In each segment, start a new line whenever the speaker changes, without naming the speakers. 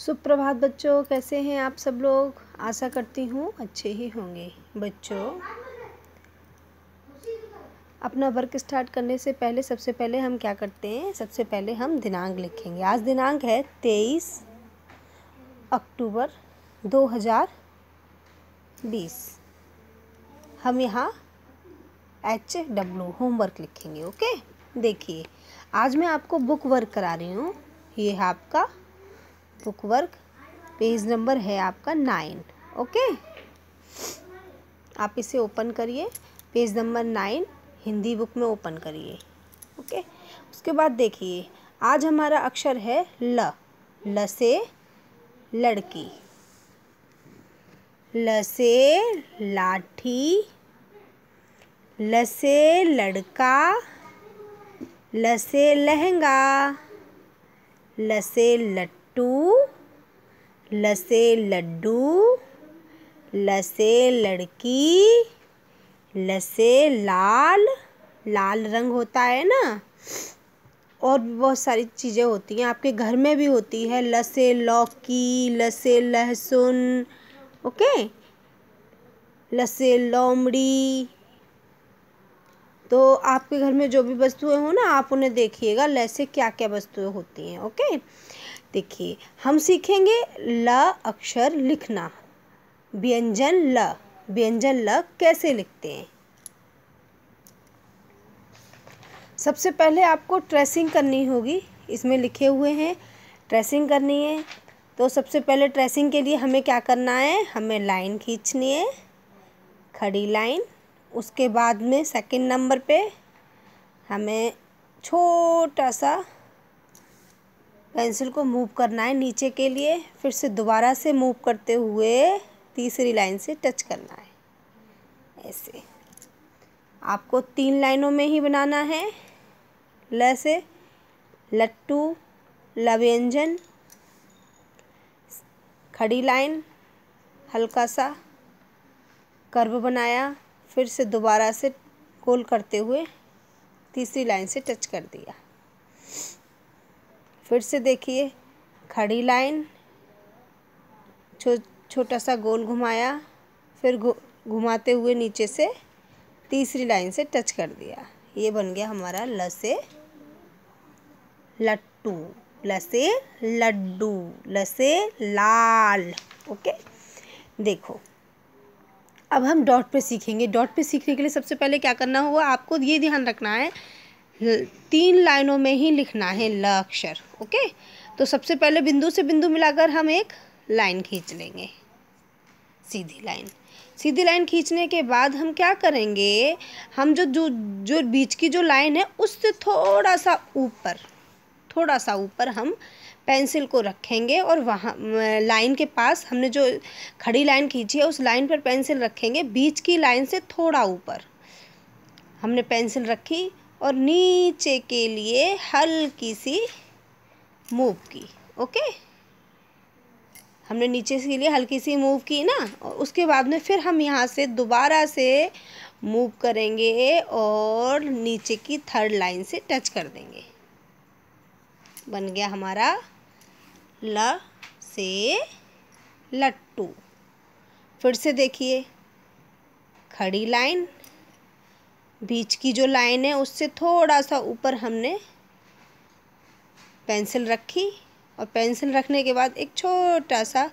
सुप्रभात बच्चों कैसे हैं आप सब लोग आशा करती हूँ अच्छे ही होंगे बच्चों अपना वर्क स्टार्ट करने से पहले सबसे पहले हम क्या करते हैं सबसे पहले हम दिनांक लिखेंगे आज दिनांक है तेईस अक्टूबर दो हजार बीस हम यहाँ एच डब्ल्यू होमवर्क लिखेंगे ओके देखिए आज मैं आपको बुक वर्क करा रही हूँ ये है आपका बुक वर्क पेज नंबर है आपका नाइन ओके आप इसे ओपन करिए page number nine Hindi book में ओपन करिए ओके उसके बाद देखिए आज हमारा अक्षर है ल ल से लड़की ल से लाठी ल से लड़का ल से लहंगा ल से लट लट्टू लसे लड्डू लसे लड़की लसे लाल लाल रंग होता है ना और भी बहुत सारी चीज़ें होती हैं आपके घर में भी होती है लसे लौकी लसे लहसुन ओके लसे लोमड़ी तो आपके घर में जो भी वस्तुएं हो ना आप उन्हें देखिएगा लैसे से क्या क्या वस्तुएं होती हैं ओके देखिए हम सीखेंगे ल अक्षर लिखना व्यंजन ल व्यंजन ल कैसे लिखते हैं सबसे पहले आपको ट्रेसिंग करनी होगी इसमें लिखे हुए हैं ट्रेसिंग करनी है तो सबसे पहले ट्रेसिंग के लिए हमें क्या करना है हमें लाइन खींचनी है खड़ी लाइन उसके बाद में सेकंड नंबर पे हमें छोटा सा पेंसिल को मूव करना है नीचे के लिए फिर से दोबारा से मूव करते हुए तीसरी लाइन से टच करना है ऐसे आपको तीन लाइनों में ही बनाना है ल से लट्टू लव्यंजन खड़ी लाइन हल्का सा कर्व बनाया फिर से दोबारा से गोल करते हुए तीसरी लाइन से टच कर दिया फिर से देखिए खड़ी लाइन छो छोटा सा गोल घुमाया फिर घुमाते हुए नीचे से तीसरी लाइन से टच कर दिया ये बन गया हमारा लसे लट्टू लसे लड्डू लसे लाल ओके देखो अब हम डॉट पे सीखेंगे डॉट पे सीखने के लिए सबसे पहले क्या करना होगा आपको ये ध्यान रखना है तीन लाइनों में ही लिखना है ल अक्षर ओके तो सबसे पहले बिंदु से बिंदु मिलाकर हम एक लाइन खींच लेंगे सीधी लाइन सीधी लाइन खींचने के बाद हम क्या करेंगे हम जो जो जो बीच की जो लाइन है उससे थोड़ा सा ऊपर थोड़ा सा ऊपर हम पेंसिल को रखेंगे और वहाँ लाइन के पास हमने जो खड़ी लाइन खींची है उस लाइन पर पेंसिल रखेंगे बीच की लाइन से थोड़ा ऊपर हमने पेंसिल रखी और नीचे के लिए हल्की सी मूव की ओके हमने नीचे के लिए हल्की सी मूव की ना और उसके बाद में फिर हम यहाँ से दोबारा से मूव करेंगे और नीचे की थर्ड लाइन से टच कर देंगे बन गया हमारा ल से लट्टू फिर से देखिए खड़ी लाइन बीच की जो लाइन है उससे थोड़ा सा ऊपर हमने पेंसिल रखी और पेंसिल रखने के बाद एक छोटा सा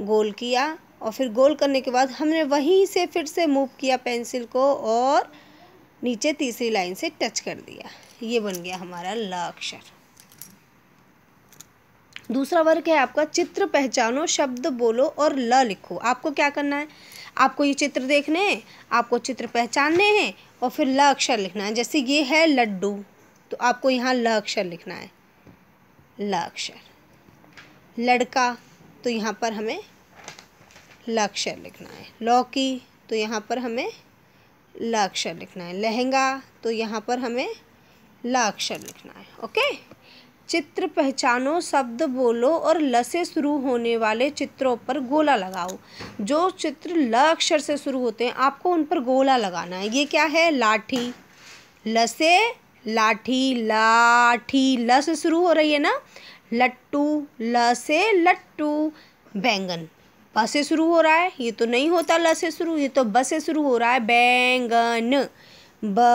गोल किया और फिर गोल करने के बाद हमने वहीं से फिर से मूव किया पेंसिल को और नीचे तीसरी लाइन से टच कर दिया ये बन गया हमारा ल अक्षर दूसरा वर्ग है आपका चित्र पहचानो शब्द बोलो और ल लिखो आपको क्या करना है आपको ये चित्र देखने हैं आपको चित्र पहचानने हैं और फिर ल अक्षर लिखना है जैसे ये है लड्डू तो आपको यहाँ ल अक्षर लिखना है ल अक्षर लड़का तो यहाँ पर हमें ल अक्षर लिखना है लौकी तो यहाँ पर हमें ल अक्षर लिखना है लहंगा तो यहाँ पर हमें ल अक्षर लिखना है ओके चित्र पहचानो शब्द बोलो और ल से शुरू होने वाले चित्रों पर गोला लगाओ जो चित्र ल अक्षर से शुरू होते हैं आपको उन पर गोला लगाना है ये क्या है लाठी ल से लाठी लाठी ल से शुरू हो रही है ना लट्टू ल से लट्टू बैंगन ब से शुरू हो रहा है ये तो नहीं होता ल से शुरू ये तो ब से शुरू हो रहा है बैंगन ब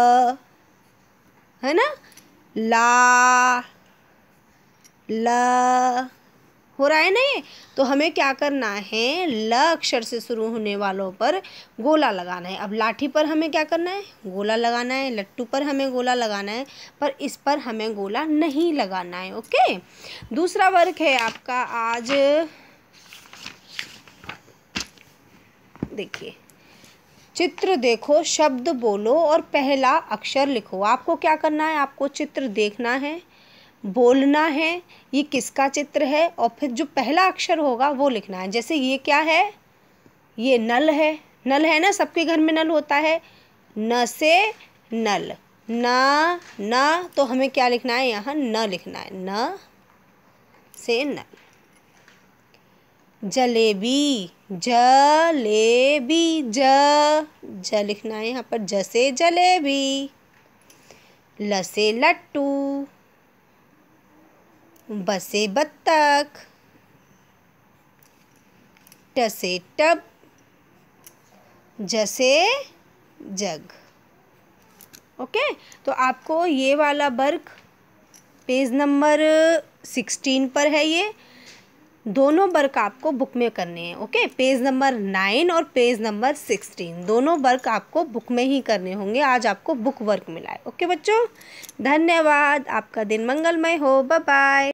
है ना ला ल हो रहा है ना ये तो हमें क्या करना है ल अक्षर से शुरू होने वालों पर गोला लगाना है अब लाठी पर हमें क्या करना है गोला लगाना है लट्टू पर हमें गोला लगाना है पर इस पर हमें गोला नहीं लगाना है ओके दूसरा वर्क है आपका आज देखिए चित्र देखो शब्द बोलो और पहला अक्षर लिखो आपको क्या करना है आपको चित्र देखना है बोलना है ये किसका चित्र है और फिर जो पहला अक्षर होगा वो लिखना है जैसे ये क्या है ये नल है नल है ना सबके घर में नल होता है न से नल ना ना तो हमें क्या लिखना है यहाँ न लिखना है न से नल जलेबी ज बी ज ज लिखना है यहाँ पर ज से जलेबी ल से लट्टू बसे बत्तख टसे टब जसे जग ओके तो आपको ये वाला वर्ग पेज नंबर सिक्सटीन पर है ये दोनों वर्क आपको बुक में करने हैं ओके पेज नंबर नाइन और पेज नंबर सिक्सटीन दोनों वर्क आपको बुक में ही करने होंगे आज आपको बुक वर्क मिला है ओके बच्चों धन्यवाद आपका दिन मंगलमय हो बाय